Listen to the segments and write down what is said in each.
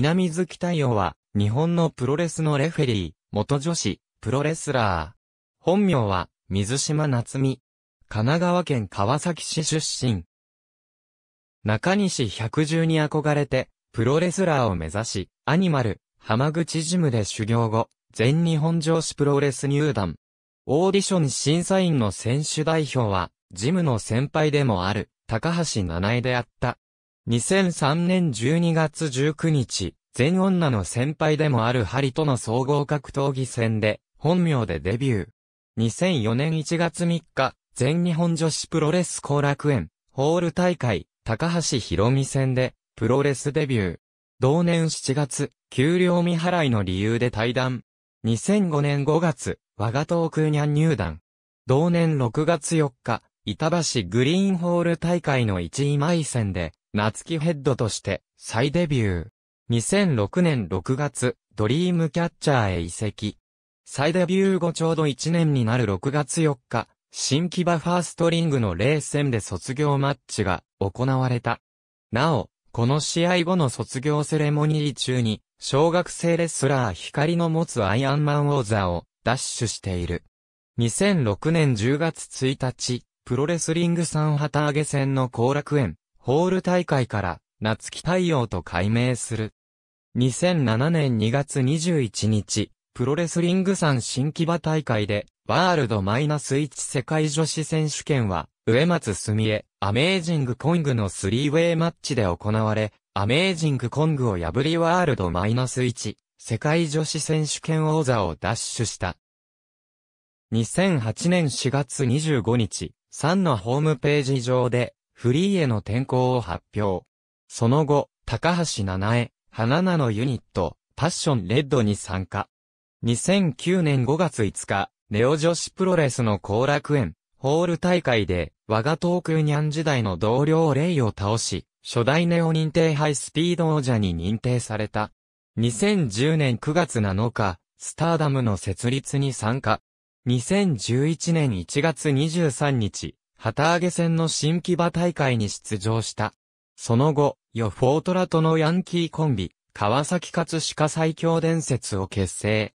南月太陽は、日本のプロレスのレフェリー、元女子、プロレスラー。本名は、水島夏美。神奈川県川崎市出身。中西百獣に憧れて、プロレスラーを目指し、アニマル、浜口ジムで修行後、全日本上司プロレス入団。オーディション審査員の選手代表は、ジムの先輩でもある、高橋七重であった。2003年12月19日、全女の先輩でもあるハリとの総合格闘技戦で、本名でデビュー。2004年1月3日、全日本女子プロレス後楽園、ホール大会、高橋博美戦で、プロレスデビュー。同年7月、給料未払いの理由で退団。2005年5月、我が東空にゃん入団。同年6月4日、板橋グリーンホール大会の1位前戦で、夏木ヘッドとして再デビュー。2006年6月、ドリームキャッチャーへ移籍。再デビュー後ちょうど1年になる6月4日、新木場ファーストリングの冷戦で卒業マッチが行われた。なお、この試合後の卒業セレモニー中に、小学生レスラー光の持つアイアンマンウォーザーをダッシュしている。2006年10月1日、プロレスリングサン旗揚げ戦の後楽園、ホール大会から夏季対応と改名する。2007年2月21日、プロレスリング山新木場大会で、ワールドマイナス1世界女子選手権は、植松澄江、アメージングコングのスリーウェイマッチで行われ、アメージングコングを破りワールドマイナス1、世界女子選手権王座を奪取した。2008年4月25日、3のホームページ上で、フリーへの転向を発表。その後、高橋七重、花菜のユニット、パッションレッドに参加。2009年5月5日、ネオ女子プロレスの後楽園、ホール大会で、我が東空ニャン時代の同僚レイを倒し、初代ネオ認定ハイスピード王者に認定された。2010年9月7日、スターダムの設立に参加。2011年1月23日、旗揚げ戦の新木場大会に出場した。その後、ヨフォートラとのヤンキーコンビ、川崎勝鹿最強伝説を結成。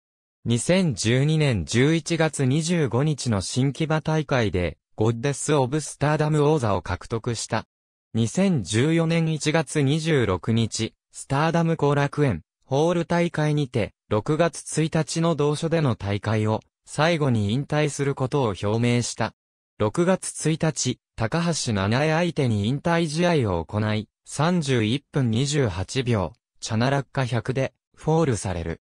2012年11月25日の新木場大会で、ゴッデス・オブ・スターダム王座を獲得した。2014年1月26日、スターダム後楽園、ホール大会にて、6月1日の同所での大会を、最後に引退することを表明した。6月1日、高橋七重相手に引退試合を行い、31分28秒、チャナラッカ100で、フォールされる。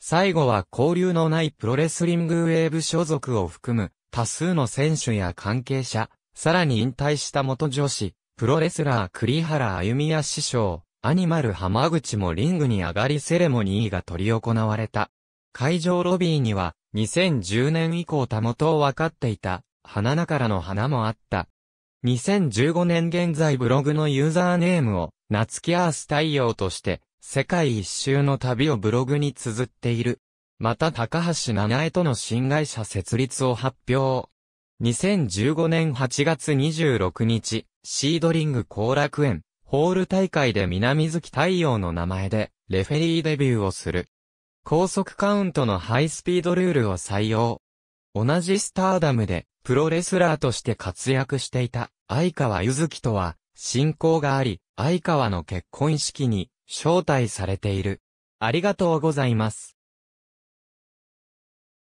最後は交流のないプロレスリングウェーブ所属を含む、多数の選手や関係者、さらに引退した元女子、プロレスラー栗原歩美や師匠、アニマル浜口もリングに上がりセレモニーが取り行われた。会場ロビーには、2010年以降たもとを分かっていた、花なからの花もあった。2015年現在ブログのユーザーネームを、夏木アース太陽として、世界一周の旅をブログに綴っている。また高橋七重との新会社設立を発表。2015年8月26日、シードリング後楽園、ホール大会で南月太陽の名前で、レフェリーデビューをする。高速カウントのハイスピードルールを採用。同じスターダムで、プロレスラーとして活躍していた相川ゆずきとは親交があり、相川の結婚式に招待されている。ありがとうございます。